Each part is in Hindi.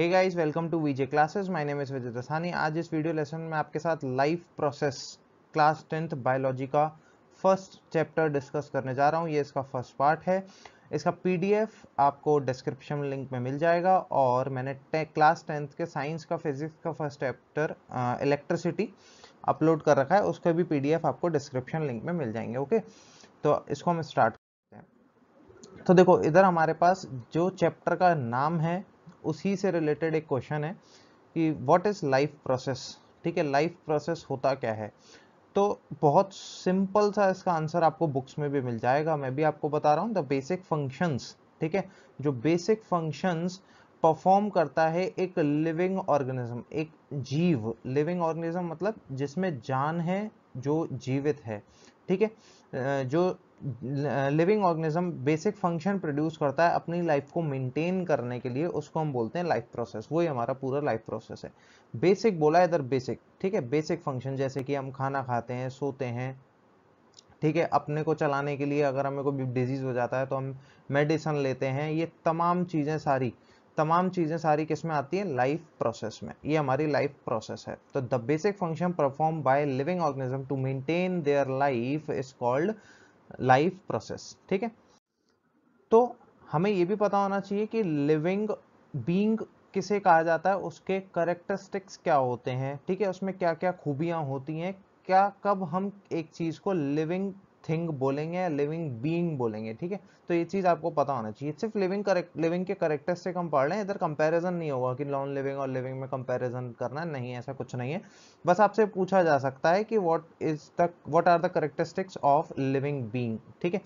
hey guys welcome to VJ classes my name is Vijay Dasani आज इस वीडियो लेसन में आपके साथ life process class tenth biology का फर्स्ट चैप्टर डिस्कस करने जा रहा हूँ ये इसका फर्स्ट पार्ट है इसका पीडीएफ आपको डिस्क्रिप्शन लिंक में मिल जाएगा और मैंने क्लास टेंथ के साइंस का फिजिक्स का फर्स्ट चैप्टर इलेक्ट्रिसिटी अपलोड कर रखा है उसका भी पीडीएफ आपको डिस्क्रिप्शन लिंक में मिल जाएंगे ओके तो इसको हम स्टार्ट करते हैं तो देखो इधर हमारे पास जो चैप्टर का नाम है उसी से रिलेटेड एक क्वेश्चन है कि व्हाट इज़ लाइफ प्रोसेस ठीक है लाइफ प्रोसेस होता क्या है तो बहुत सिंपल सा इसका आंसर आपको बुक्स में भी मिल जाएगा मैं भी आपको बता रहा हूँ द बेसिक फंक्शंस ठीक है जो बेसिक फंक्शंस परफॉर्म करता है एक लिविंग ऑर्गेनिज्म एक जीव लिविंग ऑर्गेनिज्म मतलब जिसमें जान है जो जीवित है ठीक है जो living organism basic function produce करता है अपनी लाइफ को मेंटेन करने के लिए उसको हम बोलते हैं लाइफ प्रोसेस वही हमारा पूरा लाइफ प्रोसेस है बेसिक बोला इधर बेसिक ठीक है बेसिक फंक्शन जैसे कि हम खाना खाते हैं सोते हैं ठीक है अपने को चलाने के लिए अगर हमें कोई डिजीज़ हो जाता है तो हम मेडिसिन लेते हैं ये तमाम चीज़ें सारी तमाम चीज़ें सारी किस में आती हैं लाइफ प्रोसेस में ये हमारी लाइफ प्रोसेस है तो the basic function perform by living organism to maintain their life is called life process ठीक है तो हमें ये भी पता होना चाहिए कि लिविंग बींग किसे कहा जाता है उसके करेक्टरिस्टिक्स क्या होते हैं ठीक है उसमें क्या क्या खूबियां होती हैं क्या कब हम एक चीज को लिविंग थिंग बोलेंगे या लिविंग बींग बोलेंगे ठीक है तो ये चीज़ आपको पता होना चाहिए सिर्फ लिविंग करेक्ट लिविंग के करेक्टर्स से हम पढ़ रहे हैं इधर कंपैरिजन नहीं होगा कि नॉन लिविंग और लिविंग में कंपैरिजन करना नहीं ऐसा कुछ नहीं है बस आपसे पूछा जा सकता है कि what is the what are the characteristics of living being ठीक है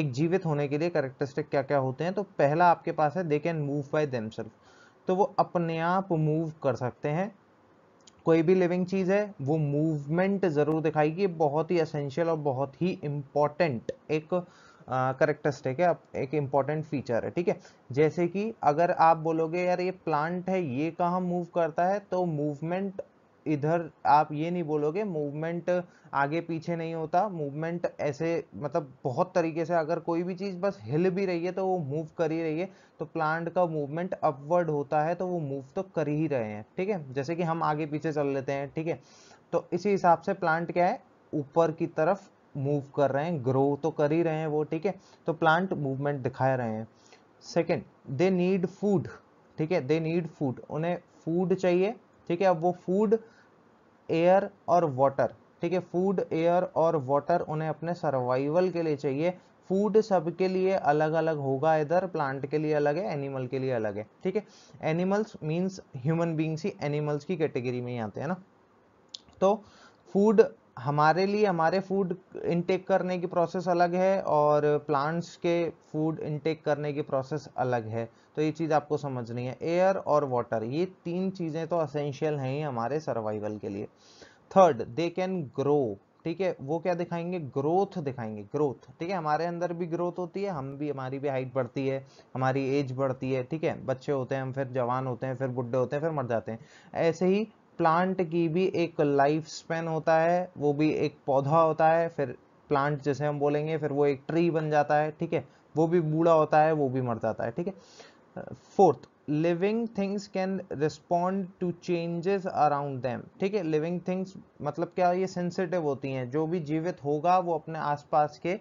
एक जीवित होने के लिए करेक्टरिस्टिक क्या क्या होते हैं तो पहला आपके पास है they can move by themself तो वो अपने आप मूव कर सकते हैं कोई भी लिविंग चीज़ है वो मूवमेंट ज़रूर दिखाएगी बहुत ही असेंशियल और बहुत ही इम्पॉर्टेंट एक करेक्टरिस्टिक है एक इम्पॉर्टेंट फीचर है ठीक है जैसे कि अगर आप बोलोगे यार ये प्लांट है ये कहाँ मूव करता है तो मूवमेंट इधर आप ये नहीं बोलोगे मूवमेंट आगे पीछे नहीं होता मूवमेंट ऐसे मतलब बहुत तरीके से अगर कोई भी चीज़ बस हिल भी रही है तो वो मूव कर ही रही है तो प्लांट का मूवमेंट अपवर्ड होता है तो वो मूव तो कर ही रहे हैं ठीक है जैसे कि हम आगे पीछे चल लेते हैं ठीक है तो इसी हिसाब से प्लांट क्या है ऊपर की तरफ मूव कर रहे हैं ग्रो तो कर ही रहे हैं वो ठीक है तो प्लांट मूवमेंट दिखा रहे हैं सेकेंड दे नीड फूड ठीक है दे नीड फूड उन्हें फूड चाहिए ठीक है अब वो फूड एयर और वाटर ठीक है फूड एयर और वाटर उन्हें अपने सर्वाइवल के लिए चाहिए फूड सबके लिए अलग अलग होगा इधर प्लांट के लिए अलग है एनिमल के लिए अलग है ठीक है एनिमल्स मीन्स ह्यूमन बींग्स ही एनिमल्स की कैटेगरी में ही आते हैं ना तो फूड हमारे लिए हमारे फूड इनटेक करने की प्रोसेस अलग है और प्लांट्स के फूड इनटेक करने की प्रोसेस अलग है तो ये चीज़ आपको समझनी है एयर और वाटर ये तीन चीज़ें तो असेंशियल हैं ही हमारे सर्वाइवल के लिए थर्ड दे कैन ग्रो ठीक है वो क्या दिखाएंगे ग्रोथ दिखाएंगे ग्रोथ ठीक है हमारे अंदर भी ग्रोथ होती है हम भी हमारी भी हाइट बढ़ती है हमारी एज बढ़ती है ठीक है बच्चे होते हैं हम फिर जवान होते हैं फिर बुढ़े होते हैं फिर मर जाते हैं ऐसे ही प्लांट की भी एक लाइफ स्पेन होता है वो भी एक पौधा होता है फिर प्लांट जैसे हम बोलेंगे फिर वो एक ट्री बन जाता है ठीक है वो भी बूढ़ा होता है वो भी मर जाता है ठीक है fourth living things can respond to changes around them ठीक है लिविंग थिंग्स मतलब क्या ये सेंसिटिव होती हैं जो भी जीवित होगा वो अपने आसपास के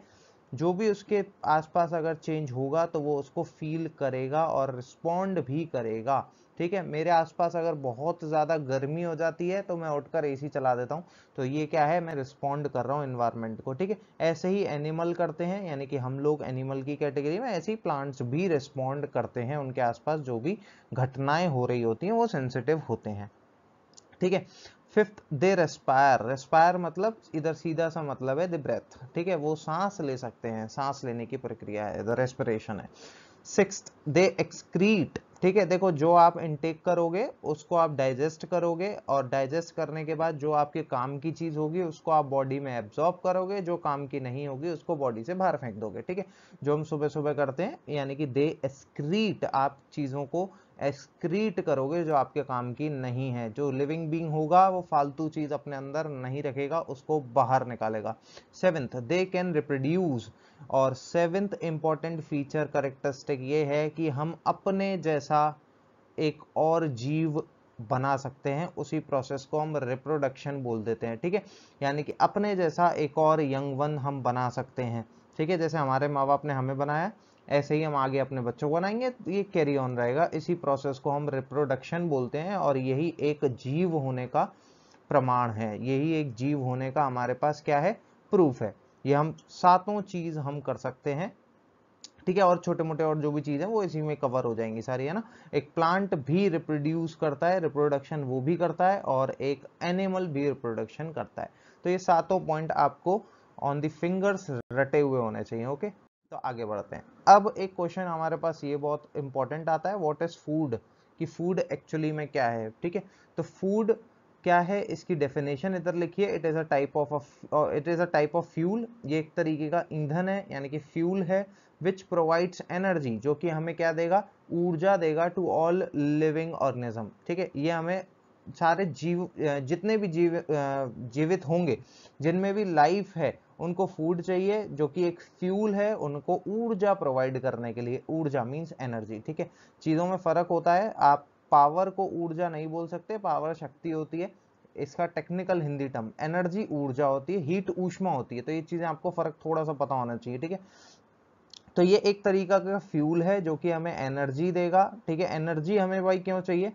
जो भी उसके आसपास अगर चेंज होगा तो वो उसको फील करेगा और रिस्पॉन्ड भी करेगा ठीक है मेरे आसपास अगर बहुत ज़्यादा गर्मी हो जाती है तो मैं उठकर एसी चला देता हूँ तो ये क्या है मैं रिस्पॉन्ड कर रहा हूँ इन्वायरमेंट को ठीक है ऐसे ही एनिमल करते हैं यानी कि हम लोग एनिमल की कैटेगरी में ऐसे ही प्लांट्स भी रिस्पॉन्ड करते हैं उनके आसपास जो भी घटनाएं हो रही होती हैं वो सेंसिटिव होते हैं ठीक है फिफ्थ दे रेस्पायर रेस्पायर मतलब इधर सीधा सा मतलब है द ब्रेथ ठीक है वो सांस ले सकते हैं सांस लेने की प्रक्रिया है द रेस्पिरेशन है सिक्स दे एक्सक्रीट ठीक है देखो जो आप इनटेक करोगे उसको आप डाइजेस्ट करोगे और डाइजेस्ट करने के बाद जो आपके काम की चीज़ होगी उसको आप बॉडी में एब्जॉर्ब करोगे जो काम की नहीं होगी उसको बॉडी से बाहर फेंक दोगे ठीक है जो हम सुबह सुबह करते हैं यानी कि दे एस्क्रीट आप चीज़ों को एक्सक्रीट करोगे जो आपके काम की नहीं है जो लिविंग बींग होगा वो फालतू चीज़ अपने अंदर नहीं रखेगा उसको बाहर निकालेगा सेवेंथ दे कैन रिप्रोड्यूस और सेवेंथ इंपॉर्टेंट फीचर करेक्टरिस्टिक ये है कि हम अपने जैसा एक और जीव बना सकते हैं उसी प्रोसेस को हम रिप्रोडक्शन बोल देते हैं ठीक है यानी कि अपने जैसा एक और यंग वन हम बना सकते हैं ठीक है जैसे हमारे माँ बाप ने हमें बनाया ऐसे ही हम आगे अपने बच्चों को बनाएंगे तो ये कैरी ऑन रहेगा इसी प्रोसेस को हम रिप्रोडक्शन बोलते हैं और यही एक जीव होने का प्रमाण है यही एक जीव होने का हमारे पास क्या है प्रूफ है ये हम सातों चीज हम कर सकते हैं ठीक है और छोटे मोटे और जो भी चीज़ है वो इसी में कवर हो जाएंगी सारी है ना एक प्लांट भी रिप्रोड्यूस करता है रिप्रोडक्शन वो भी करता है और एक एनिमल भी रिप्रोडक्शन करता है तो ये सातों पॉइंट आपको ऑन द फिंगर्स रटे हुए होने चाहिए ओके तो आगे बढ़ते हैं अब एक क्वेश्चन हमारे पास ये बहुत इंपॉर्टेंट आता है वॉट इज फूड कि फूड एक्चुअली में क्या है ठीक है तो फूड क्या है इसकी डेफिनेशन इधर लिखिए it is a type of it is a type of fuel ये एक तरीके का ईंधन है यानी कि फ्यूल है विच प्रोवाइड्स एनर्जी जो कि हमें क्या देगा ऊर्जा देगा टू ऑल लिविंग ऑर्गेनिज्म ठीक है ये हमें सारे जीव जितने भी जीव जीवित होंगे जिनमें भी लाइफ है उनको फूड चाहिए जो कि एक फ्यूल है उनको ऊर्जा प्रोवाइड करने के लिए ऊर्जा मीन्स एनर्जी ठीक है चीज़ों में फ़र्क होता है आप पावर को ऊर्जा नहीं बोल सकते पावर शक्ति होती है इसका टेक्निकल हिंदी टर्म एनर्जी ऊर्जा होती है हीट ऊष्मा होती है तो ये चीज़ें आपको फ़र्क थोड़ा सा पता होना चाहिए ठीक है तो ये एक तरीका का फ्यूल है जो कि हमें एनर्जी देगा ठीक है एनर्जी हमें भाई क्यों चाहिए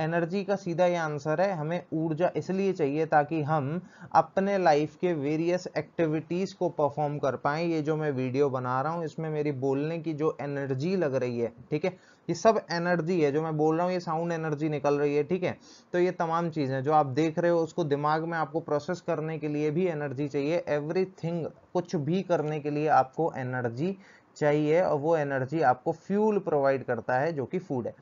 एनर्जी का सीधा ये आंसर है हमें ऊर्जा इसलिए चाहिए ताकि हम अपने लाइफ के वेरियस एक्टिविटीज़ को परफॉर्म कर पाए ये जो मैं वीडियो बना रहा हूँ इसमें मेरी बोलने की जो एनर्जी लग रही है ठीक है ये सब एनर्जी है जो मैं बोल रहा हूँ ये साउंड एनर्जी निकल रही है ठीक है तो ये तमाम चीज़ें जो आप देख रहे हो उसको दिमाग में आपको प्रोसेस करने के लिए भी एनर्जी चाहिए एवरीथिंग कुछ भी करने के लिए आपको एनर्जी चाहिए और वो एनर्जी आपको फ्यूल प्रोवाइड करता है जो कि फूड है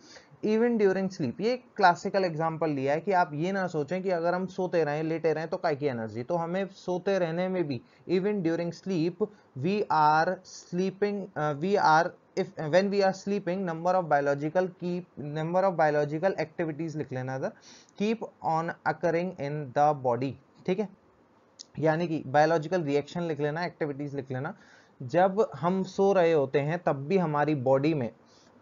इवन ड्यूरिंग स्लीप ये क्लासिकल एग्जाम्पल लिया है कि आप ये ना सोचें कि अगर हम सोते रहें लेटे रहें तो काय की एनर्जी तो हमें सोते रहने में भी even during sleep we are sleeping we are if when we are sleeping number of biological keep number of biological activities लिख लेना था keep on occurring in the body ठीक है यानी कि बायोलॉजिकल रिएक्शन लिख लेना एक्टिविटीज लिख लेना जब हम सो रहे होते हैं तब भी हमारी बॉडी में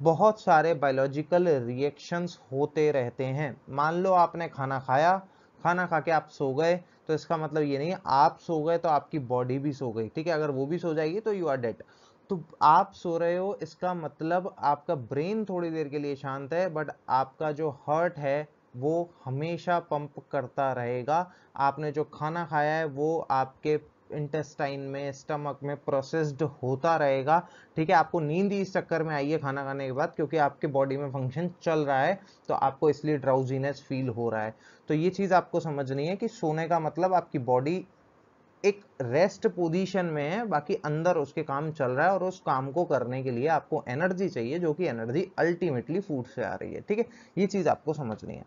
बहुत सारे बायोलॉजिकल रिएक्शंस होते रहते हैं मान लो आपने खाना खाया खाना खा के आप सो गए तो इसका मतलब ये नहीं आप सो गए तो आपकी बॉडी भी सो गई ठीक है अगर वो भी सो जाएगी तो यू आर डेड तो आप सो रहे हो इसका मतलब आपका ब्रेन थोड़ी देर के लिए शांत है बट आपका जो हर्ट है वो हमेशा पंप करता रहेगा आपने जो खाना खाया है वो आपके इंटेस्टाइन में स्टमक में प्रोसेस्ड होता रहेगा ठीक है आपको नींद इस चक्कर में आई है खाना खाने के बाद क्योंकि आपके बॉडी में फंक्शन चल रहा है तो आपको इसलिए ड्राउजीनेस फील हो रहा है तो ये चीज़ आपको समझनी है कि सोने का मतलब आपकी बॉडी एक रेस्ट पोजीशन में है बाकी अंदर उसके काम चल रहा है और उस काम को करने के लिए आपको एनर्जी चाहिए जो कि एनर्जी अल्टीमेटली फूड से आ रही है ठीक है ये चीज़ आपको समझनी है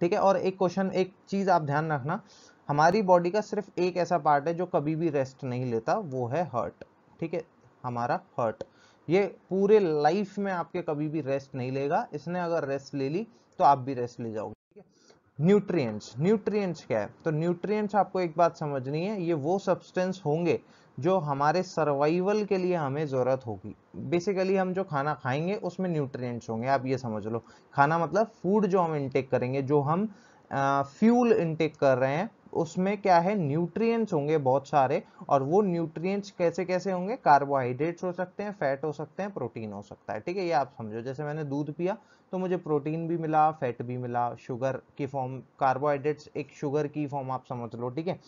ठीक है और एक क्वेश्चन एक चीज़ आप ध्यान रखना हमारी बॉडी का सिर्फ एक ऐसा पार्ट है जो कभी भी रेस्ट नहीं लेता वो है हर्ट ठीक है हमारा हर्ट ये पूरे लाइफ में आपके कभी भी रेस्ट नहीं लेगा इसने अगर रेस्ट ले ली तो आप भी रेस्ट ले जाओगे ठीक है न्यूट्रिएंट्स न्यूट्रिएंट्स क्या है तो न्यूट्रिएंट्स आपको एक बात समझनी है ये वो सब्सटेंस होंगे जो हमारे सर्वाइवल के लिए हमें ज़रूरत होगी बेसिकली हम जो खाना खाएंगे उसमें न्यूट्रिएंट्स होंगे आप ये समझ लो खाना मतलब फूड जो हम इनटेक करेंगे जो हम फ्यूल इनटेक कर रहे हैं उसमें क्या है न्यूट्रिएंट्स होंगे बहुत सारे और वो न्यूट्रिएंट्स कैसे कैसे होंगे कार्बोहाइड्रेट्स हो सकते हैं फैट हो सकते हैं प्रोटीन हो सकता है ठीक है ये आप समझो जैसे मैंने दूध पिया तो मुझे प्रोटीन भी मिला फैट भी मिला शुगर की फॉर्म कार्बोहाइड्रेट्स एक शुगर की फॉर्म आप समझ लो ठीक है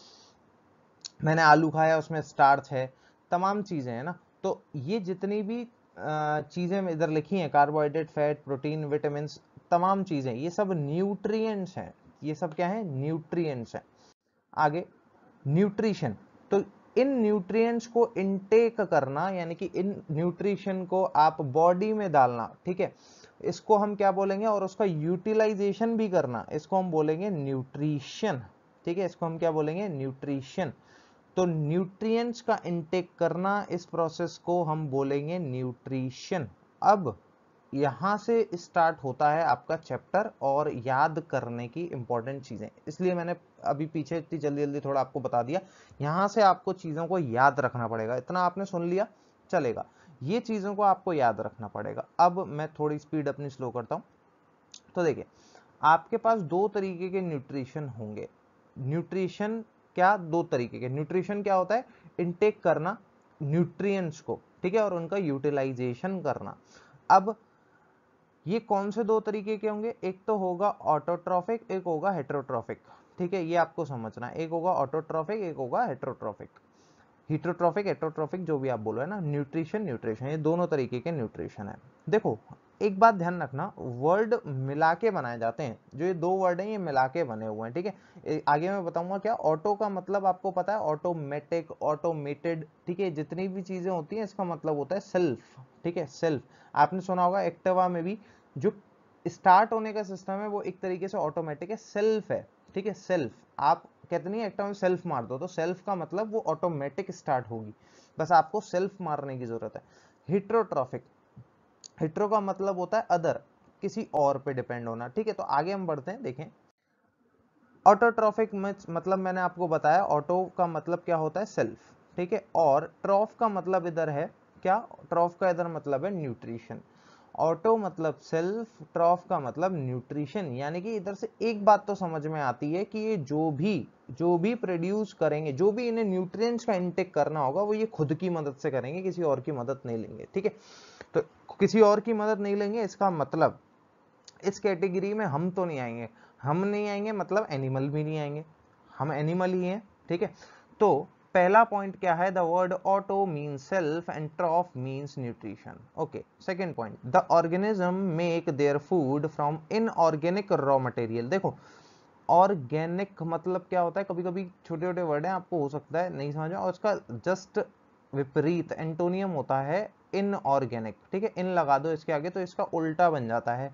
मैंने आलू खाया उसमें स्टार्च है तमाम चीज़ें हैं ना तो ये जितनी भी चीज़ें इधर लिखी हैं कार्बोहाइड्रेट फैट प्रोटीन विटामिन तमाम चीज़ें ये सब न्यूट्रिएंट्स हैं ये सब क्या है न्यूट्रिएंट्स हैं आगे न्यूट्रिशन तो इन न्यूट्रिएंट्स को इनटेक करना यानी कि इन न्यूट्रिशन को आप बॉडी में डालना ठीक है इसको हम क्या बोलेंगे और उसका यूटिलाइजेशन भी करना इसको हम बोलेंगे न्यूट्रिशन ठीक है इसको हम क्या बोलेंगे न्यूट्रिशन तो न्यूट्रिएंट्स का इनटेक करना इस प्रोसेस को हम बोलेंगे न्यूट्रिशन अब यहाँ से स्टार्ट होता है आपका चैप्टर और याद करने की इम्पोर्टेंट चीज़ें इसलिए मैंने अभी पीछे इतनी जल्दी जल्दी थोड़ा आपको बता दिया यहाँ से आपको चीज़ों को याद रखना पड़ेगा इतना आपने सुन लिया चलेगा ये चीज़ों को आपको याद रखना पड़ेगा अब मैं थोड़ी स्पीड अपनी स्लो करता हूँ तो देखिए आपके पास दो तरीके के न्यूट्रिशन होंगे न्यूट्रिशन क्या दो तरीके के न्यूट्रिशन क्या होता है इनटेक करना न्यूट्रिएंट्स को ठीक है और उनका यूटिलाइजेशन करना अब ये कौन से दो तरीके के होंगे एक तो होगा ऑटोट्रॉफिक एक होगा हेट्रोट्रॉफिक ठीक है ये आपको समझना एक होगा ऑटोट्रॉफिक एक होगा हेट्रोट्रॉफिक हीट्रोट्रॉफिक एट्रोट्रॉफिक जो भी आप बोलो है ना न्यूट्रिशन न्यूट्रिशन ये दोनों तरीके के न्यूट्रिशन है देखो एक बात ध्यान रखना वर्ड मिला के बनाए जाते हैं जो ये दो वर्ड हैं ये मिला के बने हुए हैं ठीक है आगे मैं बताऊंगा क्या ऑटो का मतलब आपको पता है ऑटोमेटिक ऑटोमेटेड ठीक है जितनी भी चीज़ें होती हैं इसका मतलब होता है सेल्फ ठीक है सेल्फ आपने सुना होगा एक्टिवा में भी जो स्टार्ट होने का सिस्टम है वो एक तरीके से ऑटोमेटिक है सेल्फ है ठीक है सेल्फ आप कहते नहीं एक्टिवा में सेल्फ मार दो तो सेल्फ का मतलब वो ऑटोमेटिक स्टार्ट होगी बस आपको सेल्फ मारने की जरूरत है हिट्रोट्रॉफिक हिट्रो का मतलब होता है अदर किसी और पे डिपेंड होना ठीक है तो आगे हम बढ़ते हैं देखें ऑटोट्रॉफिक मतलब मैंने आपको बताया ऑटो का मतलब क्या होता है सेल्फ ठीक है और ट्रॉफ का मतलब इधर है क्या ट्रॉफ का इधर मतलब है न्यूट्रिशन ऑटो मतलब सेल्फ ट्रॉफ का मतलब न्यूट्रिशन यानी कि इधर से एक बात तो समझ में आती है कि ये जो भी जो भी प्रोड्यूस करेंगे जो भी इन्हें न्यूट्रिएंट्स का इंटेक करना होगा वो ये खुद की मदद से करेंगे किसी और की मदद नहीं लेंगे ठीक है तो किसी और की मदद नहीं लेंगे इसका मतलब इस कैटेगरी में हम तो नहीं आएंगे हम नहीं आएंगे मतलब एनिमल भी नहीं आएंगे हम एनिमल ही हैं ठीक है तो पहला पॉइंट क्या है the word auto mean self and troph means nutrition okay second point the organism make their food from inorganic raw material देखो ऑर्गेनिक मतलब क्या होता है कभी कभी छोटे छोटे वर्ड हैं आपको हो सकता है नहीं समझ में और उसका जस्ट विपरीत एंटोनियम होता है इनऑर्गेनिक ठीक है इन लगा दो इसके आगे तो इसका उल्टा बन जाता है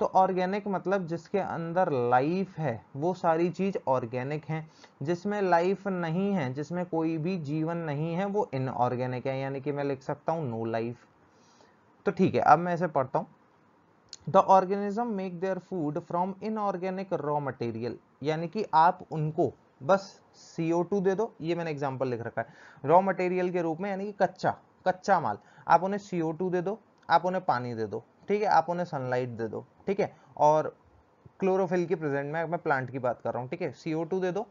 तो ऑर्गेनिक मतलब जिसके अंदर लाइफ है वो सारी चीज़ ऑर्गेनिक है जिसमें लाइफ नहीं है जिसमें कोई भी जीवन नहीं है वो इनऑर्गेनिक है यानी कि मैं लिख सकता हूँ नो लाइफ तो ठीक है अब मैं इसे पढ़ता हूँ the organism make their food from inorganic raw material यानी कि आप उनको बस CO2 दे दो ये मैंने एग्जाम्पल लिख रखा है रॉ मटेरियल के रूप में यानी कि कच्चा कच्चा माल आप उन्हें सी दे दो आप उन्हें पानी दे दो ठीक है आप उन्हें सनलाइट दे दो ठीक है और क्लोरोफिल की प्रेजेंट में मैं प्लांट की बात कर रहा हूँ ठीक है सी दे दो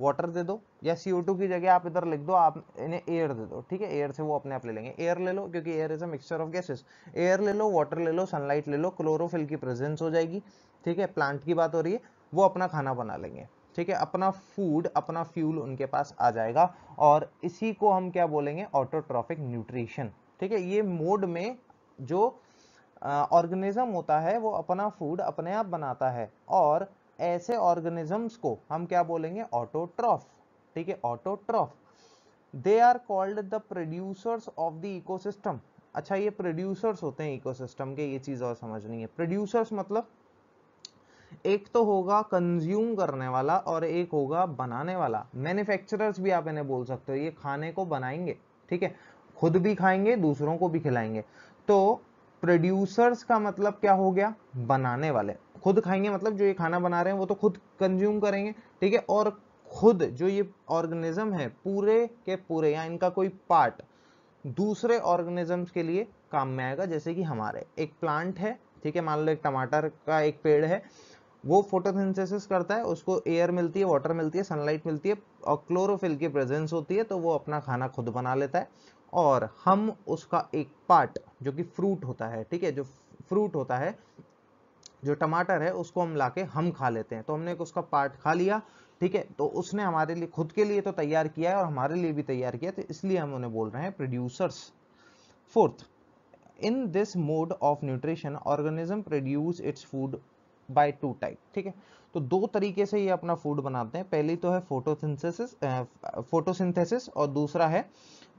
वाटर दे दो या सी की जगह आप इधर लिख दो आप इन्हें एयर दे दो ठीक है एयर से वो अपने आप ले लेंगे एयर ले लो क्योंकि air is a mixture of gases air ले लो वाटर ले लो सनलाइट ले लो क्लोरोफिल की प्रेजेंस हो जाएगी ठीक है प्लांट की बात हो रही है वो अपना खाना बना लेंगे ठीक है अपना फूड अपना फ्यूल उनके पास आ जाएगा और इसी को हम क्या बोलेंगे ऑटोट्रॉफिक न्यूट्रिशन ठीक है ये मोड में जो ऑर्गेनिज्म होता है वो अपना फूड अपने आप बनाता है और ऐसे ऑर्गेनिजम्स को हम क्या बोलेंगे ऑटोट्रॉफ ठीक है autotroph they are called the producers of the ecosystem अच्छा ये प्रोड्यूसर्स होते हैं इकोसिस्टम के ये चीज और समझनी है प्रोड्यूसर्स मतलब एक तो होगा कंज्यूम करने वाला और एक होगा बनाने वाला मैन्युफैक्चरर्स भी आप इन्हें बोल सकते हो ये खाने को बनाएंगे ठीक है खुद भी खाएंगे दूसरों को भी खिलाएंगे तो प्रोड्यूसर्स का मतलब क्या हो गया बनाने वाले खुद खाएंगे मतलब जो ये खाना बना रहे हैं वो तो खुद कंज्यूम करेंगे ठीक है और खुद जो ये ऑर्गेनिज्म है पूरे के पूरे या इनका कोई पार्ट दूसरे ऑर्गेनिजम्स के लिए काम में आएगा जैसे कि हमारे एक प्लांट है ठीक है मान लो एक टमाटर का एक पेड़ है वो फोटोसिंथेसिस करता है उसको एयर मिलती है वाटर मिलती है सनलाइट मिलती है और क्लोरोफिल की प्रेजेंस होती है तो वो अपना खाना खुद बना लेता है और हम उसका एक पार्ट जो कि फ्रूट होता है ठीक है जो फ्रूट होता है जो टमाटर है उसको हम लाके हम खा लेते हैं तो हमने उसका पार्ट खा लिया ठीक है तो उसने हमारे लिए खुद के लिए तो तैयार किया है और हमारे लिए भी तैयार किया तो इसलिए हम उन्हें बोल रहे हैं producers fourth in this mode of nutrition organism produce its food by two type ठीक है तो दो तरीके से ये अपना फूड बनाते हैं पहली तो है फोटोसिंथेसिस फोटोसिंथेसिस और दूसरा है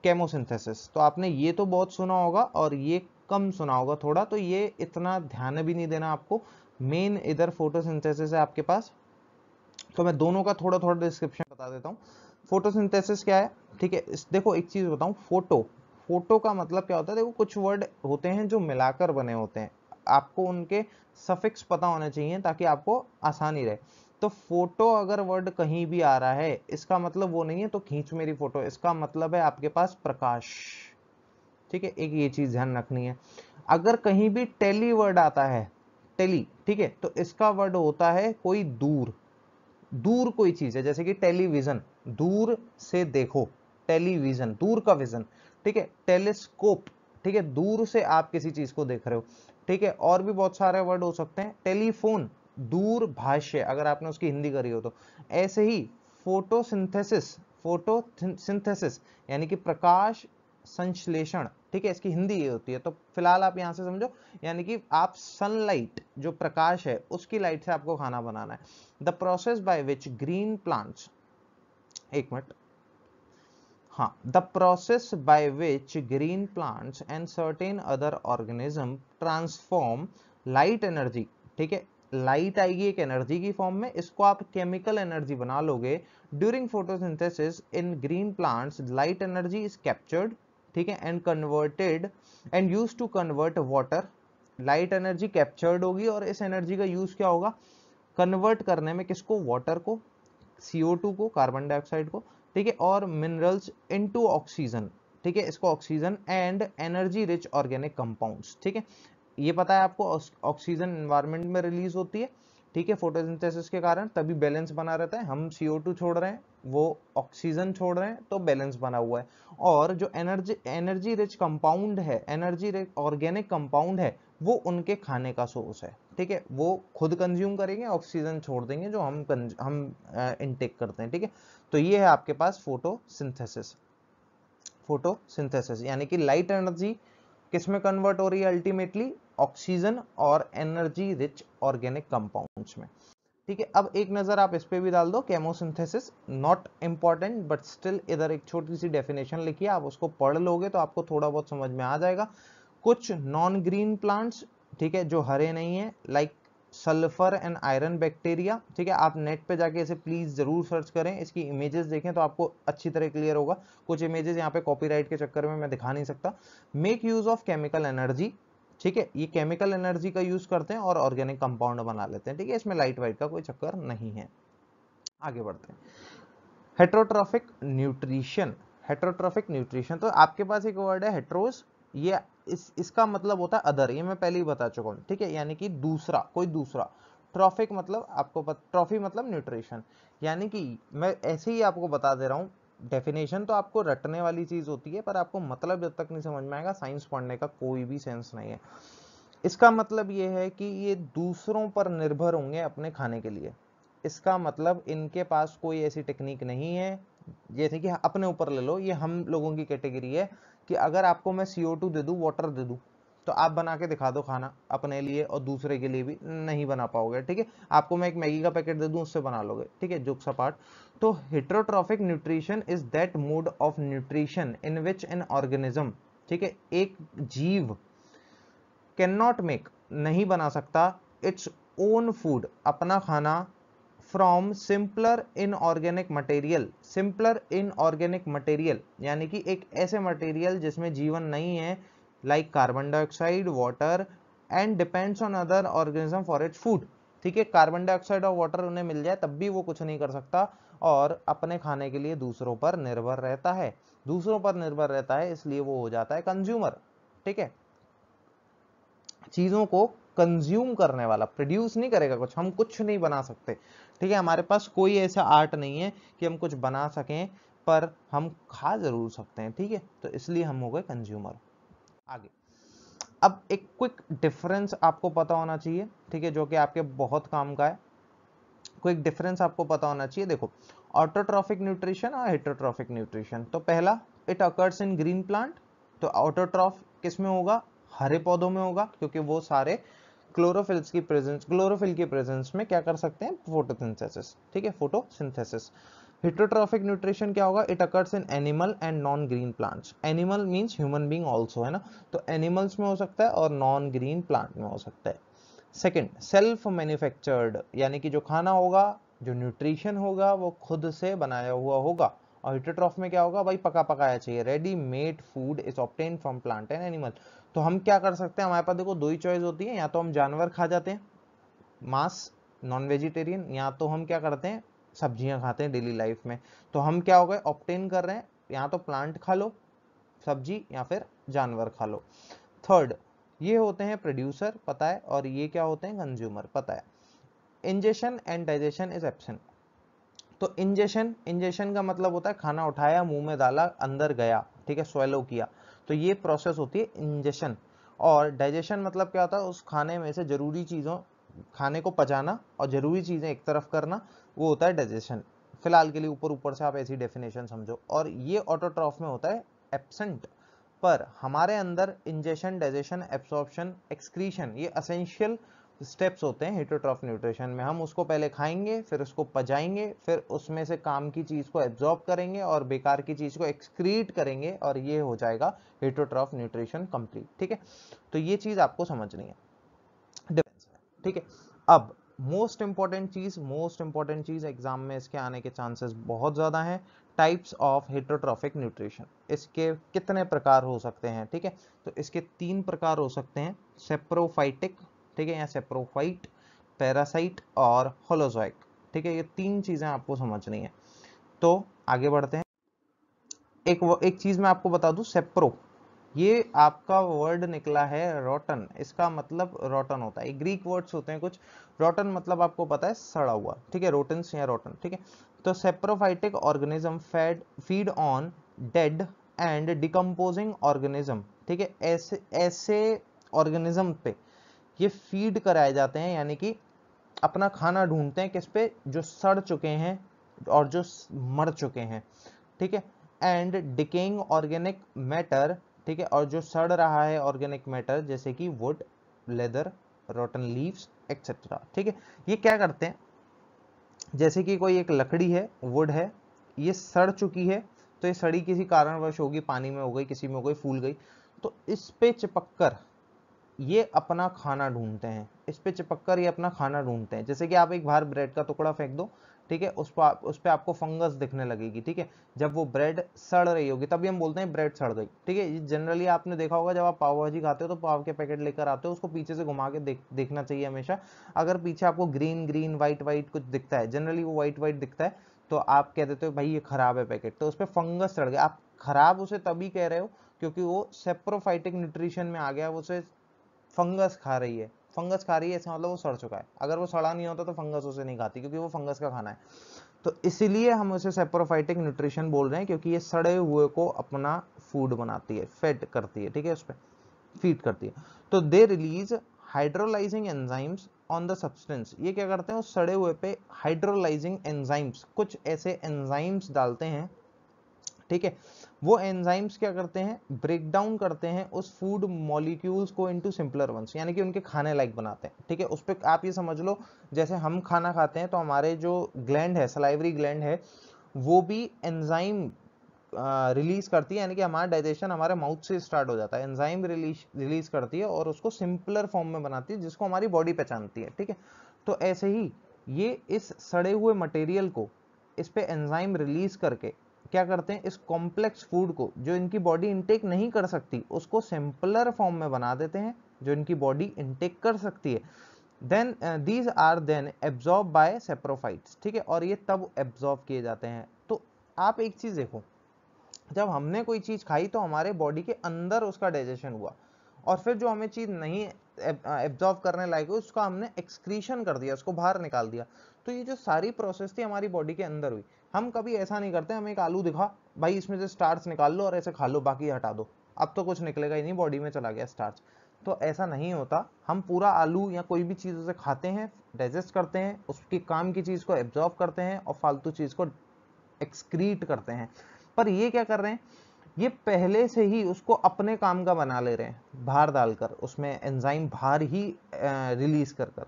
केमोसिंथेसिस तो आपने ये तो बहुत सुना होगा और ये कम सुना होगा थोड़ा तो ये इतना ध्यान भी नहीं देना आपको मेन इधर फोटोसिंथेसिस है आपके पास तो मैं दोनों का थोड़ा थोड़ा डिस्क्रिप्शन बता देता हूँ फोटोसिंथेसिस क्या है ठीक है देखो एक चीज़ बताऊँ फोटो फोटो का मतलब क्या होता है देखो कुछ वर्ड होते हैं जो मिलाकर बने होते हैं आपको उनके सफिक्स पता होने चाहिए ताकि आपको आसानी रहे तो फोटो अगर वर्ड कहीं भी आ रहा है इसका मतलब वो नहीं है तो खींच मेरी फोटो इसका मतलब है आपके पास प्रकाश ठीक है एक ये चीज ध्यान रखनी है अगर कहीं भी टेली वर्ड आता है टेली ठीक है तो इसका वर्ड होता है कोई दूर दूर कोई चीज है जैसे कि टेलीविजन दूर से देखो टेलीविजन दूर का विजन ठीक है टेलीस्कोप ठीक है दूर से आप किसी चीज को देख रहे हो ठीक है और भी बहुत सारे वर्ड हो सकते हैं टेलीफोन दूर भाष्य अगर आपने उसकी हिंदी करी हो तो ऐसे ही फोटोसिंथेसिस फोटोसिंथेसिस यानी कि प्रकाश संश्लेषण ठीक है इसकी हिंदी ये होती है तो फिलहाल आप यहाँ से समझो यानी कि आप सनलाइट जो प्रकाश है उसकी लाइट से आपको खाना बनाना है the process by which green plants एक मिनट हाँ the process by which green plants and certain other organism transform light energy ठीक है लाइट आएगी एक एनर्जी की फॉर्म में इसको आप केमिकल एनर्जी बना लोगे during photosynthesis in green plants light energy is captured ठीक है and converted and use to convert water light energy captured होगी और इस एनर्जी का यूज क्या होगा कन्वर्ट करने में किसको वाटर को टू को कार्बन डाइऑक्साइड को ठीक है और मिनरल्स इनटू ऑक्सीजन ठीक है इसको oxygen and energy rich organic compounds ठीक है ये पता है आपको ऑक्सीजन एनवायरमेंट में रिलीज होती है ठीक है फोटोसिंथेसिस के कारण तभी बैलेंस बना रहता है हम CO2 छोड़ रहे हैं वो ऑक्सीजन छोड़ रहे हैं तो बैलेंस बना हुआ है और जो एनर्जी एनर्जी रिच कंपाउंड है एनर्जी रिच ऑर्गेनिक कंपाउंड है वो उनके खाने का सोर्स है ठीक है वो खुद कंज्यूम करेंगे ऑक्सीजन छोड़ देंगे जो हम हम इनटेक करते हैं ठीक है तो ये है आपके पास फोटोसिंथेसिस फोटोसिंथेसिस यानी कि लाइट एनर्जी किसमें कन्वर्ट हो रही है अल्टीमेटली ऑक्सीजन और एनर्जी रिच ऑर्गेनिक कंपाउंड्स में ठीक है अब एक नज़र आप इस पर भी डाल दो chemosynthesis not important but still इधर एक छोटी सी डेफिनेशन लिखिए आप उसको पढ़ लोगे तो आपको थोड़ा बहुत समझ में आ जाएगा कुछ नॉन ग्रीन प्लांट्स ठीक है जो हरे नहीं है like sulphur and iron bacteria ठीक है आप नेट पे जाके इसे प्लीज़ ज़रूर सर्च करें इसकी इमेजेस देखें तो आपको अच्छी तरह क्लियर होगा कुछ इमेजेस यहाँ पे कॉपीराइट के चक्कर में मैं दिखा नहीं सकता make use of chemical energy ठीक है ये केमिकल एनर्जी का यूज करते हैं और ऑर्गेनिक कंपाउंड बना लेते हैं ठीक है इसमें लाइट वाइट का कोई चक्कर नहीं है आगे बढ़ते हैं हेट्रोट्रॉफिक न्यूट्रिशन हेट्रोट्रॉफिक न्यूट्रिशन तो आपके पास एक वर्ड है हेट्रोस ये इस इसका मतलब होता है अदर ये मैं पहले ही बता चुका हूँ ठीक है यानी कि दूसरा कोई दूसरा ट्रॉफिक मतलब आपको ट्रॉफी मतलब न्यूट्रिशन यानी कि मैं ऐसे ही आपको बता दे रहा हूँ डेफिनेशन तो आपको रटने वाली चीज़ होती है पर आपको मतलब जब तक नहीं समझ में आएगा साइंस पढ़ने का कोई भी सेंस नहीं है इसका मतलब ये है कि ये दूसरों पर निर्भर होंगे अपने खाने के लिए इसका मतलब इनके पास कोई ऐसी टेक्निक नहीं है जैसे कि अपने ऊपर ले लो ये हम लोगों की कैटेगरी है कि अगर आपको मैं सी दे दूँ वाटर दे दूँ तो आप बना के दिखा दो खाना अपने लिए और दूसरे के लिए भी नहीं बना पाओगे ठीक है आपको मैं एक मैगी का पैकेट दे दूं उससे बना लोगे ठीक है जुक्स अपार्ट तो heterotrophic nutrition is that mode of nutrition in which an organism ठीक है एक जीव कैन नॉट मेक नहीं बना सकता इट्स ओन फूड अपना खाना from simpler inorganic material simpler inorganic material यानी कि एक ऐसे मटेरियल जिसमें जीवन नहीं है like carbon dioxide water and depends on other organism for its food ठीक है कार्बन डाइऑक्साइड और वाटर उन्हें मिल जाए तब भी वो कुछ नहीं कर सकता और अपने खाने के लिए दूसरों पर निर्भर रहता है दूसरों पर निर्भर रहता है इसलिए वो हो जाता है कंज्यूमर ठीक है चीजों को कंज्यूम करने वाला प्रोड्यूस नहीं करेगा कुछ हम कुछ नहीं बना सकते ठीक है हमारे पास कोई ऐसा आर्ट नहीं है कि हम कुछ बना सकें पर हम खा जरूर सकते हैं ठीक है तो इसलिए हम हो गए कंज्यूमर आगे अब एक क्विक डिफरेंस आपको पता होना चाहिए ठीक है जो कि आपके बहुत काम का है क्विक डिफरेंस आपको पता होना चाहिए देखो ऑटोट्रॉफिक न्यूट्रिशन और हेटोट्रॉफिक न्यूट्रिशन तो पहला it occurs in green plant तो ऑटोट्रॉफ किस में होगा हरे पौधों में होगा क्योंकि वो सारे क्लोरोफिल्स की प्रेजेंस क्लोरोफिल की प्रेजेंस में क्या कर सकते हैं फोटोसिंथेसिस ठीक है फोटोसिंथेसिस हिटोट्रॉफिक न्यूट्रिशन क्या होगा it occurs in animal and non green plants animal means human being also है ना तो एनिमल्स में हो सकता है और नॉन ग्रीन प्लांट में हो सकता है सेकेंड सेल्फ मैन्युफैक्चर्ड यानी कि जो खाना होगा जो न्यूट्रिशन होगा वो खुद से बनाया हुआ होगा और हिटोट्रॉफ में क्या होगा भाई पका पकाया चाहिए ready made food is obtain from plant and animal तो हम क्या कर सकते हैं हमारे पास देखो दो ही चॉइस होती है या तो हम जानवर खा जाते हैं मांस नॉन वेजिटेरियन या तो हम क्या करते हैं सब्जियां खाते हैं डेली लाइफ में तो हम क्या हो गए ऑप्टेन कर रहे हैं या तो प्लांट खा लो सब्जी या फिर जानवर खा लो थर्ड ये होते हैं प्रोड्यूसर पता है और ये क्या होते हैं कंज्यूमर पता है ingestion and digestion is absent तो इंजेशन इंजेशन का मतलब होता है खाना उठाया मुंह में डाला अंदर गया ठीक है स्वेलो किया तो ये प्रोसेस होती है इंजेशन और डाइजेशन मतलब क्या होता है उस खाने में से जरूरी चीज़ों खाने को पचाना और जरूरी चीज़ें एक तरफ करना वो होता है डाइजेशन फिलहाल के लिए ऊपर ऊपर से आप ऐसी डेफिनेशन समझो और ये ऑटोट्रॉफ में होता है एबसेंट पर हमारे अंदर इंजेशन डाइजेशन एब्सॉर्प्शन एक्सक्रीशन ये असेंशियल स्टेप्स होते हैं हिटोट्रॉफ न्यूट्रिशन में हम उसको पहले खाएंगे फिर उसको पजाएंगे फिर उसमें से काम की चीज़ को एब्जॉर्ब करेंगे और बेकार की चीज़ को एक्सक्रीट करेंगे और ये हो जाएगा हिटोट्रॉफ न्यूट्रिशन कंप्लीट ठीक है तो ये चीज़ आपको समझनी है डिफरेंस ठीक है अब मोस्ट इंपॉर्टेंट चीज़ मोस्ट इंपॉर्टेंट चीज़ एग्जाम में इसके आने के चांसेस बहुत ज़्यादा हैं टाइप्स ऑफ हेट्रोट्रॉफिक न्यूट्रिशन इसके कितने प्रकार हो सकते हैं ठीक है तो इसके तीन प्रकार हो सकते हैं सेप्रोफाइटिक ठीक है या सेप्रोफाइट पैरासाइट और होलोजॉइक ठीक है ये तीन चीज़ें आपको समझनी है तो आगे बढ़ते हैं एक एक चीज़ मैं आपको बता दू सेप्रो ये आपका वर्ड निकला है रोटन इसका मतलब रोटन होता है ग्रीक वर्ड्स होते हैं कुछ रोटन मतलब आपको पता है सड़ा हुआ ठीक है रोटन्स या रोटन ठीक है तो saprophytic organism fed feed on dead and decomposing organism ठीक है ऐसे ऐसे ऑर्गेनिज्म पे ये फीड कराए जाते हैं यानी कि अपना खाना ढूंढते हैं किस पे जो सड़ चुके हैं और जो मर चुके हैं ठीक है एंड डिकेइंग ऑर्गेनिक मैटर ठीक है और जो सड़ रहा है ऑर्गेनिक मैटर जैसे कि wood leather rotten leaves etcetera ठीक है ये क्या करते हैं जैसे कि कोई एक लकड़ी है वुड है ये सड़ चुकी है तो ये सड़ी किसी कारणवश होगी पानी में हो गई किसी में हो गई फूल गई तो इस पे चिपक कर ये अपना खाना ढूंढते हैं इस पे चिपक कर ये अपना खाना ढूंढते हैं जैसे कि आप एक बार ब्रेड का टुकड़ा फेंक दो ठीक है उस पर आप उस पर आपको फंगस दिखने लगेगी ठीक है जब वो ब्रेड सड़ रही होगी तभी हम बोलते हैं ब्रेड सड़ गई ठीक है जनरली आपने देखा होगा जब आप पाव भाजी खाते हो तो पाव के पैकेट लेकर आते हो उसको पीछे से घुमा के देख देखना चाहिए हमेशा अगर पीछे आपको ग्रीन ग्रीन व्हाइट व्हाइट कुछ दिखता है जनरली वो व्हाइट व्हाइट दिखता है तो आप कह देते हो भाई ये खराब है पैकेट तो उस पर फंगस सड़ गया आप खराब उसे तभी कह रहे हो क्योंकि वो सेप्रोफाइटिक न्यूट्रिशन में आ गया उसे फंगस खा रही है फंगस खा रही है इसका मतलब वो सड़ चुका है अगर वो सड़ा नहीं होता तो फंगस उसे नहीं खाती क्योंकि वो फंगस का खाना है तो इसीलिए हम उसे सेप्रोफाइटिक न्यूट्रिशन बोल रहे हैं क्योंकि ये सड़े हुए को अपना फूड बनाती है फेड करती है ठीक है उस पर फीड करती है तो they release hydrolysing enzymes on the substance ये क्या करते हैं उस सड़े हुए पे हाइड्रोलाइजिंग एंजाइम्स कुछ ऐसे एंजाइम्स डालते हैं ठीक है वो एंजाइम्स क्या करते हैं ब्रेक डाउन करते हैं उस फूड मॉलिक्यूल्स को इनटू सिंपलर वंस यानी कि उनके खाने लायक बनाते हैं ठीक है उस पर आप ये समझ लो जैसे हम खाना खाते हैं तो हमारे जो ग्लैंड है सलाइवरी ग्लैंड है वो भी एंजाइम रिलीज करती है यानी कि हमारा डाइजेशन हमारे माउथ से स्टार्ट हो जाता है एंजाइम रिलीज रिलीज करती है और उसको सिंपलर फॉर्म में बनाती है जिसको हमारी बॉडी पहचानती है ठीक है तो ऐसे ही ये इस सड़े हुए मटेरियल को इस पर एंजाइम रिलीज करके क्या करते हैं इस कॉम्प्लेक्स फूड को जो इनकी बॉडी इनटेक नहीं कर सकती उसको सिंपलर फॉर्म में बना देते हैं जो इनकी बॉडी इनटेक कर सकती है then these are then absorb by saprophytes ठीक है और ये तब एब्जॉर्ब किए जाते हैं तो आप एक चीज़ देखो जब हमने कोई चीज़ खाई तो हमारे बॉडी के अंदर उसका डाइजेशन हुआ और फिर जो हमें चीज़ नहीं एब्जॉर्व uh, करने लायक है उसका हमने एक्सक्रीशन कर दिया उसको बाहर निकाल दिया तो ये जो सारी प्रोसेस थी हमारी बॉडी के अंदर हुई हम कभी ऐसा नहीं करते हमें एक आलू दिखा भाई इसमें से स्टार्च निकाल लो और ऐसे खा लो बाकी हटा दो अब तो कुछ निकलेगा ही नहीं बॉडी में चला गया स्टार्च तो ऐसा नहीं होता हम पूरा आलू या कोई भी चीज़ उसे खाते हैं डाइजेस्ट करते हैं उसकी काम की चीज़ को एब्जॉर्व करते हैं और फालतू चीज़ को एक्सक्रीट करते हैं पर ये क्या कर रहे हैं ये पहले से ही उसको अपने काम का बना ले रहे हैं भार डालकर उसमें एंजाइम भार ही रिलीज कर कर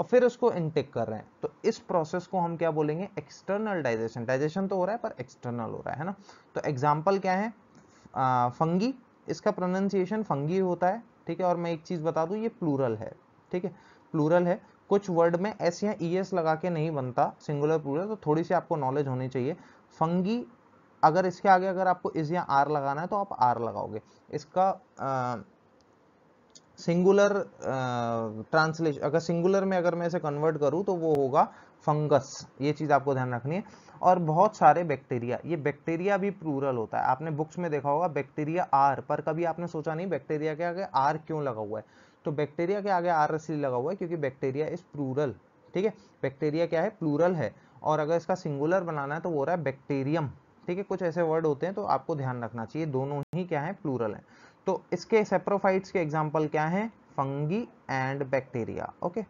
और फिर उसको इनटेक कर रहे हैं तो इस प्रोसेस को हम क्या बोलेंगे एक्सटर्नल डाइजेशन डाइजेशन तो हो रहा है पर एक्सटर्नल हो रहा है ना तो एग्जाम्पल क्या है आ, फंगी इसका प्रोनाउंसिएशन फंगी होता है ठीक है और मैं एक चीज़ बता दू ये प्लूरल है ठीक है प्लूरल है कुछ वर्ड में एस या ई एस लगा के नहीं बनता सिंगुलर प्लूरल तो थोड़ी सी आपको नॉलेज होनी चाहिए फंगी अगर इसके आगे अगर आपको इज या आर लगाना है तो आप आर लगाओगे इसका सिंगुलर ट्रांसलेशन अगर सिंगुलर में अगर मैं इसे कन्वर्ट करूँ तो वो होगा फंगस ये चीज़ आपको ध्यान रखनी है और बहुत सारे बैक्टीरिया ये बैक्टीरिया भी प्लूरल होता है आपने बुक्स में देखा होगा बैक्टीरिया आर पर कभी आपने सोचा नहीं बैक्टीरिया के आगे आर क्यों लगा हुआ है तो बैक्टीरिया के आगे आर इसलिए लगा हुआ है क्योंकि बैक्टीरिया इज प्लूरल ठीक है बैक्टीरिया क्या है प्लूरल है और अगर इसका सिंगुलर बनाना है तो वो रहा है बैक्टीरियम ठीक है कुछ ऐसे वर्ड होते हैं तो आपको ध्यान रखना चाहिए दोनों ही क्या है प्लूरल है तो इसके सेप्रोफाइट्स के एग्जाम्पल क्या है फंगी एंड बैक्टीरिया ओके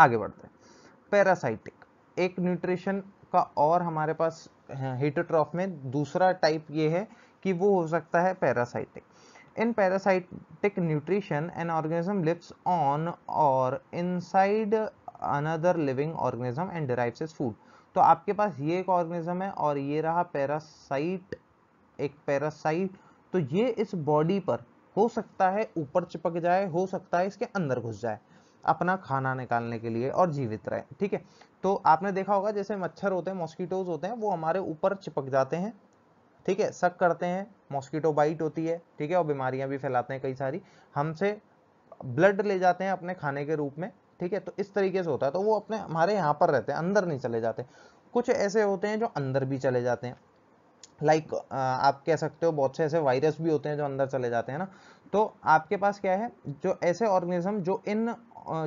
आगे बढ़ते हैं पैरासाइटिक एक न्यूट्रिशन का और हमारे पास हीटोट्रॉफ हाँ, में दूसरा टाइप ये है कि वो हो सकता है parasitic in parasitic nutrition an organism lives on और inside another living organism and derives is food तो आपके पास ये एक ऑर्गेनिज्म है और ये रहा पैरासाइट एक पैरासाइट तो ये इस बॉडी पर हो सकता है ऊपर चिपक जाए हो सकता है इसके अंदर घुस जाए अपना खाना निकालने के लिए और जीवित रहे ठीक है तो आपने देखा होगा जैसे मच्छर होते हैं मॉस्किटोज होते हैं वो हमारे ऊपर चिपक जाते हैं ठीक है सक करते हैं मॉस्किटो बाइट होती है ठीक है और बीमारियां भी फैलाते हैं कई सारी हमसे ब्लड ले जाते हैं अपने खाने के रूप में ठीक है तो इस तरीके से होता है तो वो अपने हमारे यहाँ पर रहते हैं अंदर नहीं चले जाते कुछ ऐसे होते हैं जो अंदर भी चले जाते हैं लाइक like, आप कह सकते हो बहुत से ऐसे वायरस भी होते हैं जो अंदर चले जाते हैं ना तो आपके पास क्या है जो ऐसे ऑर्गेनिज्म जो इन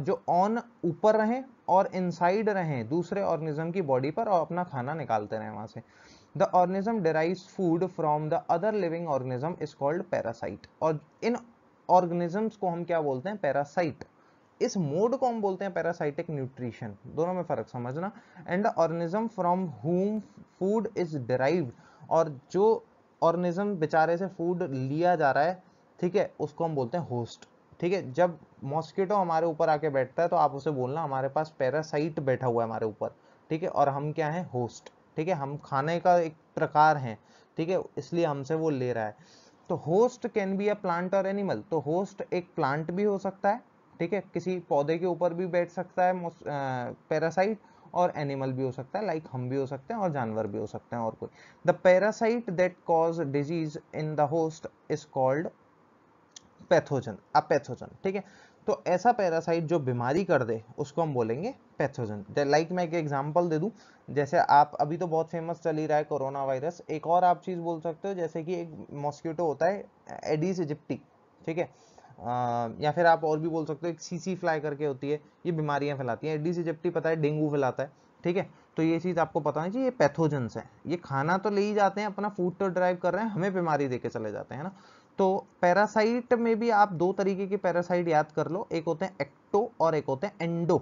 जो ऑन ऊपर रहें और इनसाइड रहें दूसरे ऑर्गेनिज्म की बॉडी पर और अपना खाना निकालते रहें वहाँ से the organism derive food from the other living organism is called parasite और इन ऑर्गेनिजम्स को हम क्या बोलते हैं पैरासाइट इस मोड को हम बोलते हैं पैरासाइटिक न्यूट्रिशन दोनों में फर्क समझना and organism from whom food is derive और जो ऑर्गेनिज्म बेचारे से फूड लिया जा रहा है ठीक है उसको हम बोलते हैं होस्ट ठीक है जब मॉस्किटो हमारे ऊपर आके बैठता है तो आप उसे बोलना हमारे पास पैरासाइट बैठा हुआ है हमारे ऊपर ठीक है और हम क्या हैं होस्ट ठीक है हम खाने का एक प्रकार हैं ठीक है इसलिए हमसे वो ले रहा है तो host can be a plant और एनिमल तो होस्ट एक प्लांट भी हो सकता है ठीक है किसी पौधे के ऊपर भी बैठ सकता है पैरासाइट और एनिमल भी हो सकता है लाइक like हम भी हो सकते हैं और जानवर भी हो सकते हैं और कोई the parasite that cause disease in the host is called pathogen अब पैथोजन ठीक है तो ऐसा पैरासाइट जो बीमारी कर दे उसको हम बोलेंगे पैथोजन लाइक मैं एक एग्जांपल दे दूं जैसे आप अभी तो बहुत फेमस चल ही रहा है कोरोना वायरस एक और आप चीज़ बोल सकते हो जैसे कि एक मॉस्किटो होता है एडिस इजिप्टी ठीक है या फिर आप और भी बोल सकते हो सी सी फ्लाई करके होती है ये बीमारियां फैलाती हैं एडी सिजेप्टी पता है डेंगू फैलाता है ठीक है तो ये चीज़ आपको पता नहीं चाहिए ये पैथोजेंस है ये खाना तो ले ही जाते हैं अपना फूड तो ड्राइव कर रहे हैं हमें बीमारी देके चले जाते हैं ना तो पैरासाइट में भी आप दो तरीके के पैरासाइट याद कर लो एक होते हैं एक्टो और एक होते हैं एंडो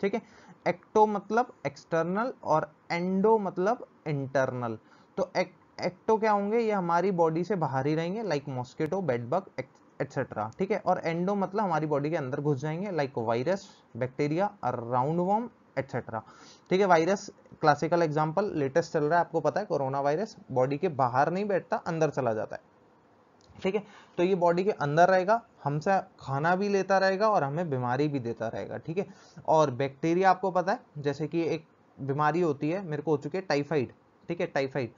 ठीक है एक्टो मतलब एक्सटर्नल और एंडो मतलब इंटरनल तो एक, एक्टो क्या होंगे ये हमारी बॉडी से बाहर ही रहेंगे लाइक मॉस्किटो बेडबग एटसेट्रा ठीक है और एंडो मतलब हमारी बॉडी के अंदर घुस जाएंगे like virus bacteria round worm etcetera ठीक है वायरस क्लासिकल एग्जाम्पल लेटेस्ट चल रहा है आपको पता है कोरोना वायरस बॉडी के बाहर नहीं बैठता अंदर चला जाता है ठीक है तो ये बॉडी के अंदर रहेगा हमसे खाना भी लेता रहेगा और हमें बीमारी भी देता रहेगा ठीक है और बैक्टीरिया आपको पता है जैसे कि एक बीमारी होती है मेरे को हो चुकी है टाइफाइड ठीक है टाइफाइड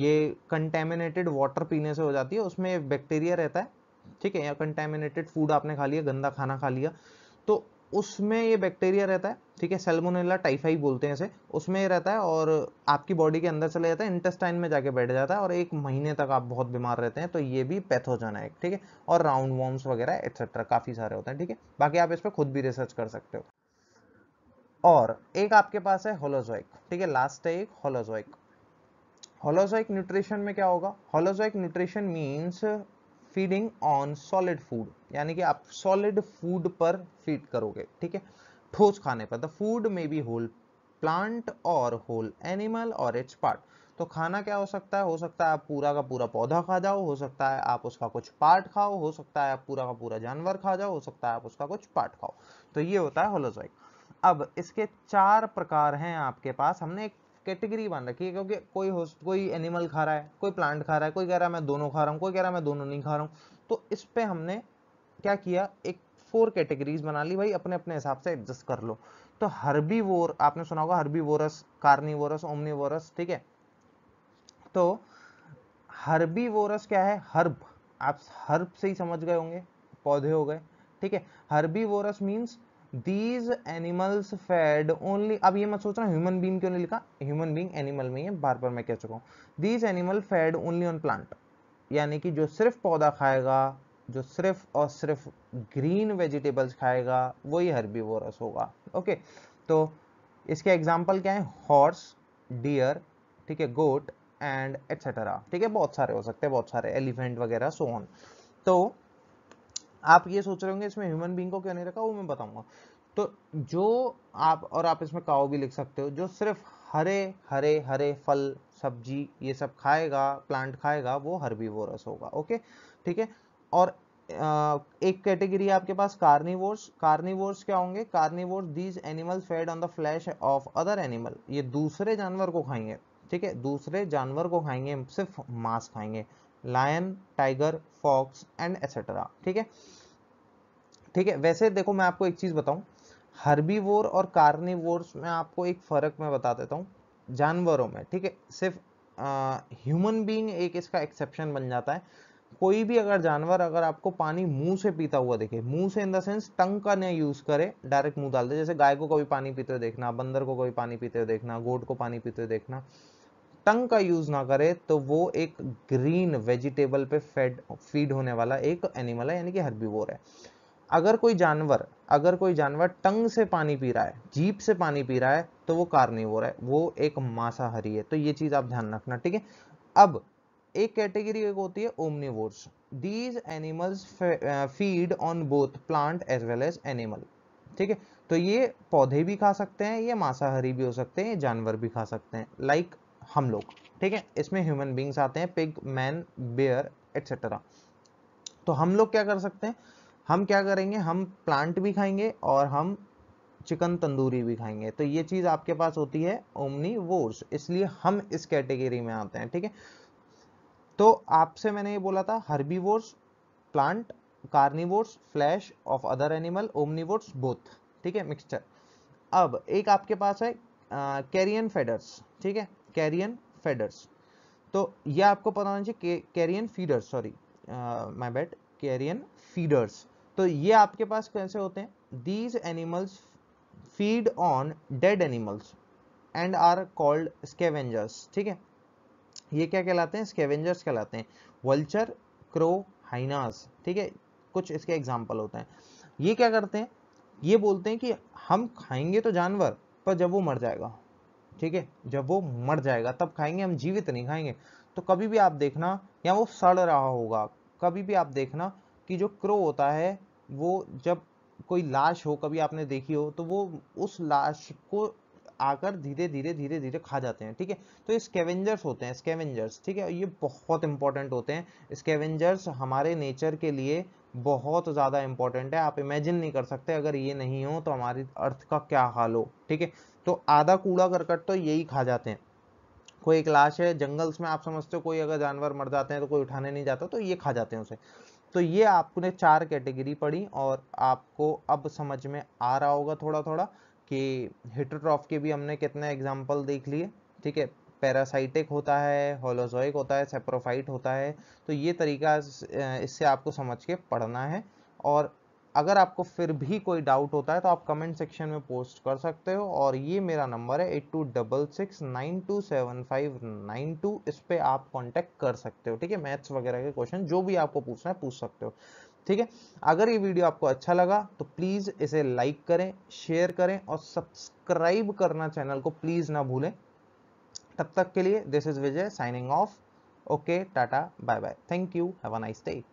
ये कंटेमिनेटेड वाटर पीने से हो जाती है उसमें बैक्टीरिया रहता है ठीक है या कंटेमिनेटेड फूड आपने खा लिया गंदा खाना खा लिया तो उसमें ये बैक्टीरिया रहता है ठीक है सेलमोनेला टाइफाई बोलते हैं इसे उसमें ये रहता है और आपकी बॉडी के अंदर चले जाता है इंटेस्टाइन में जाके बैठ जाता है और एक महीने तक आप बहुत बीमार रहते हैं तो ये भी पैथोजन है ठीक है और राउंड वॉर्म्स वगैरह एक्सेट्रा काफ़ी सारे होते हैं ठीक है बाकी आप इस पर खुद भी रिसर्च कर सकते हो और एक आपके पास है होलोजोइक ठीक है लास्ट है एक होलोजोइक होलोजोइक न्यूट्रिशन में क्या होगा holozoic nutrition means feeding on solid food यानी कि आप सॉलिड फूड पर फीड करोगे ठीक है ठोस खाने पर the food may be whole plant और होल एनिमल और इट्स पार्ट तो खाना क्या हो सकता है हो सकता है आप पूरा का पूरा पौधा खा जाओ हो सकता है आप उसका कुछ पार्ट खाओ हो सकता है आप पूरा का पूरा जानवर खा जाओ हो सकता है आप उसका कुछ पार्ट खाओ तो ये होता है होलोजोइक अब इसके चार प्रकार हैं आपके पास हमने एक कैटेगरी बांध रखी है क्योंकि कोई होस्ट कोई एनिमल खा रहा है कोई प्लांट खा रहा है कोई कह रहा है मैं दोनों खा रहा हूँ कोई कह रहा है मैं दोनों नहीं खा रहा हूँ तो इस पर हमने क्या किया एक फोर कैटेगरीज बना ली भाई अपने अपने हिसाब से एडजस्ट कर लो तो हर्बीवोर आपने सुना होगा हर्बीवोरस कार्निवोरस ओमनीवोरस ठीक है तो हर्बीवोरस क्या है हर्ब आप हर्ब से ही समझ गए होंगे पौधे हो गए ठीक है herbivores means these animals fed only अब ये मैं मत सोचना ह्यूमन बींग क्यों नहीं लिखा ह्यूमन बींग एनिमल में है बार बार मैं कह चुका हूँ these animal fed only on plant यानी कि जो सिर्फ पौधा खाएगा जो सिर्फ और सिर्फ ग्रीन वेजिटेबल्स खाएगा वही हर्बीवोरस होगा ओके तो इसके एग्जाम्पल क्या है हॉर्स डियर ठीक है गोट एंड एक्सेट्रा ठीक है बहुत सारे हो सकते हैं बहुत सारे एलिफेंट वगैरह सो ऑन तो आप ये सोच रहे होंगे इसमें ह्यूमन बींग को क्यों नहीं रखा वो मैं बताऊंगा तो जो आप और आप इसमें काओ भी लिख सकते हो जो सिर्फ हरे हरे हरे फल सब्जी ये सब खाएगा प्लांट खाएगा वो हर्बीवोरस होगा ओके ठीक है और एक कैटेगरी आपके पास कार्निवोर्स कार्निवोर्स क्या होंगे carnivores these animal fed on the flesh of other animal ये दूसरे जानवर को खाएंगे ठीक है दूसरे जानवर को खाएंगे सिर्फ मांस खाएंगे lion tiger fox and etcetera ठीक है ठीक है वैसे देखो मैं आपको एक चीज़ बताऊं हर्बीवोर और कार्निवोर्स में आपको एक फ़र्क मैं बता देता हूँ जानवरों में ठीक है सिर्फ ह्यूमन बीइंग एक इसका एक्सेप्शन बन जाता है कोई भी अगर जानवर अगर आपको पानी मुंह से पीता हुआ देखे मुंह से इन द सेंस टंग का नहीं यूज़ करे डायरेक्ट मुंह डाल दे जैसे गाय को कभी पानी पीते हुए देखना बंदर को कभी पानी पीते हुए देखना गोट को पानी पीते हुए देखना टंग का यूज ना करे तो वो एक ग्रीन वेजिटेबल पे फेड फीड होने वाला एक एनिमल है यानी कि हर्बीवोर है अगर कोई जानवर अगर कोई जानवर टंग से पानी पी रहा है जीप से पानी पी रहा है तो वो कार्निवोर है वो एक मांसाहारी है तो ये चीज आप ध्यान रखना ठीक है अब एक कैटेगरी एक होती है omnivores these animals feed on both plant as well as animal ठीक है तो ये पौधे भी खा सकते हैं ये मांसाहारी भी हो सकते हैं जानवर भी खा सकते हैं लाइक like हम लोग ठीक है इसमें ह्यूमन बींग्स आते हैं पिग मैन बियर एटसेट्रा तो हम लोग क्या कर सकते हैं हम क्या करेंगे हम प्लांट भी खाएंगे और हम चिकन तंदूरी भी खाएंगे तो ये चीज़ आपके पास होती है ओमनी वोर्स इसलिए हम इस कैटेगरी में आते हैं ठीक है तो आपसे मैंने ये बोला था herbivores plant carnivores flesh of other animal omnivores both ठीक है मिक्सचर अब एक आपके पास है कैरियन फेडर्स ठीक है कैरियन फेडर्स तो ये आपको पता होना चाहिए carrion feeders sorry my bad carrion feeders तो ये आपके पास कैसे होते हैं these animals feed on dead animals and are called scavengers ठीक है ये क्या कहलाते हैं स्केवेंजर्स कहलाते हैं वल्चर क्रो हाइनास ठीक है कुछ इसके एग्जाम्पल होते हैं ये क्या करते हैं ये बोलते हैं कि हम खाएंगे तो जानवर पर जब वो मर जाएगा ठीक है जब वो मर जाएगा तब खाएंगे हम जीवित नहीं खाएंगे तो कभी भी आप देखना या वो सड़ रहा होगा कभी भी आप देखना कि जो क्रो होता है वो जब कोई लाश हो कभी आपने देखी हो तो वो उस लाश को आकर धीरे धीरे धीरे धीरे खा जाते हैं ठीक है तो ये स्केवेंजर्स होते हैं स्केवेंजर्स ठीक है ये बहुत इंपॉर्टेंट होते हैं स्केवेंजर्स हमारे नेचर के लिए बहुत ज़्यादा इंपॉर्टेंट है आप इमेजिन नहीं कर सकते अगर ये नहीं हो तो हमारी अर्थ का क्या हाल हो ठीक है तो आधा कूड़ा करकट तो यही खा जाते हैं कोई एक लाश है जंगल्स में आप समझते हो कोई अगर जानवर मर जाते हैं तो कोई उठाने नहीं जाता तो ये खा जाते हैं उसे तो ये आपने चार कैटेगरी पढ़ी और आपको अब समझ में आ रहा होगा थोड़ा थोड़ा कि हिटोट्रॉफ के भी हमने कितने एग्जाम्पल देख लिए ठीक है पैरासाइटिक होता है होलोजोइक होता है सेप्रोफाइट होता है तो ये तरीका इससे आपको समझ के पढ़ना है और अगर आपको फिर भी कोई डाउट होता है तो आप कमेंट सेक्शन में पोस्ट कर सकते हो और ये मेरा नंबर है eight two double six nine two seven five nine two इस पर आप कांटेक्ट कर सकते हो ठीक है मैथ्स वगैरह के क्वेश्चन जो भी आपको पूछना है पूछ सकते हो ठीक है अगर ये वीडियो आपको अच्छा लगा तो प्लीज़ इसे लाइक करें शेयर करें और सब्सक्राइब करना चैनल को प्लीज़ ना भूलें तब तक के लिए this is Vijay signing off okay tata bye bye thank you have a nice day